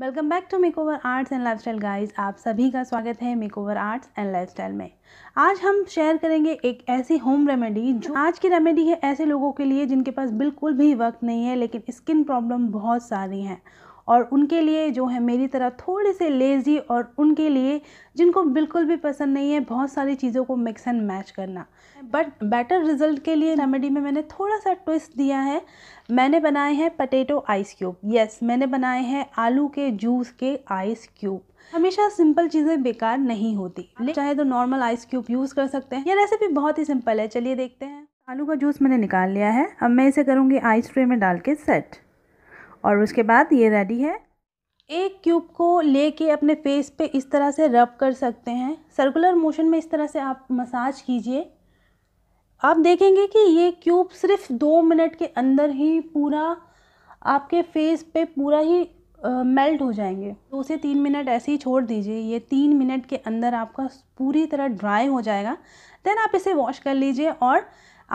welcome back to makeover arts and lifestyle guys आप सभी का स्वागत है मेकओवर आर्ट्स एंड लाइफस्टाइल में आज हम शेयर करेंगे एक ऐसी होम रेमेडी जो आज की रेमेडी है ऐसे लोगों के लिए जिनके पास बिल्कुल भी वक्त नहीं है लेकिन स्किन प्रॉब्लम बहुत सारी हैं और उनके लिए जो है मेरी तरह थोड़े से लेज़ी और उनके लिए जिनको बिल्कुल भी पसंद नहीं है बहुत सारी चीज़ों को मिक्स एंड मैच करना बट बेटर रिजल्ट के लिए रेमेडी में मैंने थोड़ा सा ट्विस्ट दिया है मैंने बनाए हैं पटेटो आइस क्यूब यस मैंने बनाए हैं आलू के जूस के आइस क्यूब हमेशा सिंपल चीज़ें बेकार नहीं होती चाहे तो नॉर्मल आइस क्यूब यूज़ कर सकते हैं यह रेसिपी बहुत ही सिंपल है चलिए देखते हैं आलू का जूस मैंने निकाल लिया है अब मैं इसे करूँगी आइस ट्रे में डाल के सेट और उसके बाद ये रेडी है एक क्यूब को लेके अपने फेस पे इस तरह से रब कर सकते हैं सर्कुलर मोशन में इस तरह से आप मसाज कीजिए आप देखेंगे कि ये क्यूब सिर्फ दो मिनट के अंदर ही पूरा आपके फेस पे पूरा ही आ, मेल्ट हो जाएंगे दो से तीन मिनट ऐसे ही छोड़ दीजिए ये तीन मिनट के अंदर आपका पूरी तरह ड्राई हो जाएगा देन आप इसे वॉश कर लीजिए और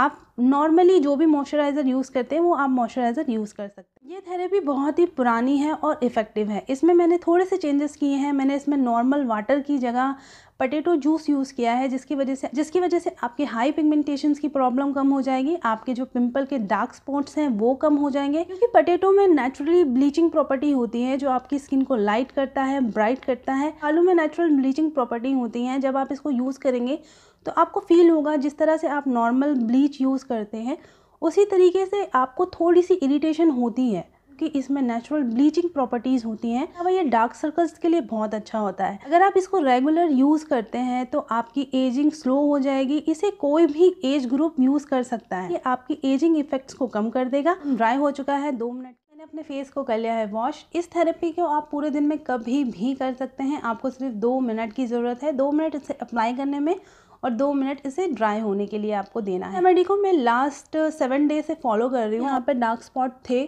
आप नॉर्मली जो भी मॉइस्चराइज़र यूज़ करते हैं वो आप मॉइस्चराइज़र यूज़ कर सकते हैं ये थेरेपी बहुत ही पुरानी है और इफ़ेक्टिव है इसमें मैंने थोड़े से चेंजेस किए हैं मैंने इसमें नॉर्मल वाटर की जगह पटेटो जूस यूज़ किया है जिसकी वजह से जिसकी वजह से आपके हाई पिगमेंटेशन की प्रॉब्लम कम हो जाएगी आपके जो पिंपल के डार्क स्पॉट्स हैं वो कम हो जाएंगे क्योंकि पटेटो में नेचुरली ब्लीचिंग प्रॉपर्टी होती है जो आपकी स्किन को लाइट करता है ब्राइट करता है आलू में नेचुरल ब्लीचिंग प्रॉपर्टी होती हैं जब आप इसको यूज़ करेंगे तो आपको फील होगा जिस तरह से आप नॉर्मल ब्लीच यूज़ करते हैं उसी तरीके से आपको थोड़ी सी इरिटेशन होती है कि इसमें नेचुरल ब्लीचिंग प्रॉपर्टीज़ होती हैं अब हाँ ये डार्क सर्कल्स के लिए बहुत अच्छा होता है अगर आप इसको रेगुलर यूज़ करते हैं तो आपकी एजिंग स्लो हो जाएगी इसे कोई भी एज ग्रुप यूज़ कर सकता है ये आपकी एजिंग इफेक्ट्स को कम कर देगा ड्राई हो चुका है दो मिनट मैंने अपने फेस को कर लिया है वॉश इस थेरेपी को आप पूरे दिन में कभी भी कर सकते हैं आपको सिर्फ दो मिनट की ज़रूरत है दो मिनट इसे अप्लाई करने में और दो मिनट इसे ड्राई होने के लिए आपको देना है रेमेडी को मैं लास्ट सेवन डे से फॉलो कर रही हूँ यहाँ पर डार्क स्पॉट थे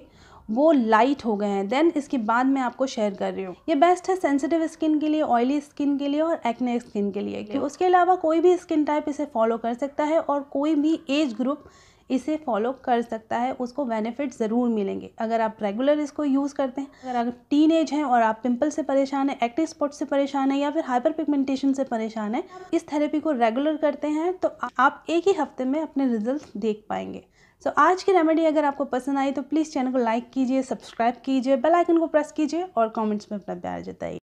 वो लाइट हो गए हैं देन इसके बाद मैं आपको शेयर कर रही हूँ ये बेस्ट है सेंसिटिव स्किन के लिए ऑयली स्किन के लिए और एक्ने स्किन के लिए उसके अलावा कोई भी स्किन टाइप इसे फॉलो कर सकता है और कोई भी एज ग्रुप इसे फॉलो कर सकता है उसको बेनिफिट ज़रूर मिलेंगे अगर आप रेगुलर इसको यूज़ करते हैं अगर आप टीन एज हैं और आप पिंपल से परेशान हैं एक्टिव स्पॉट से परेशान हैं या फिर हाइपर पिगमेंटेशन से परेशान हैं इस थेरेपी को रेगुलर करते हैं तो आप एक ही हफ्ते में अपने रिजल्ट देख पाएंगे सो so, आज की रेमेडी अगर आपको पसंद आई तो प्लीज़ चैनल को लाइक कीजिए सब्सक्राइब कीजिए बेल आइकन को प्रेस कीजिए और कमेंट्स में अपना प्यार जताइए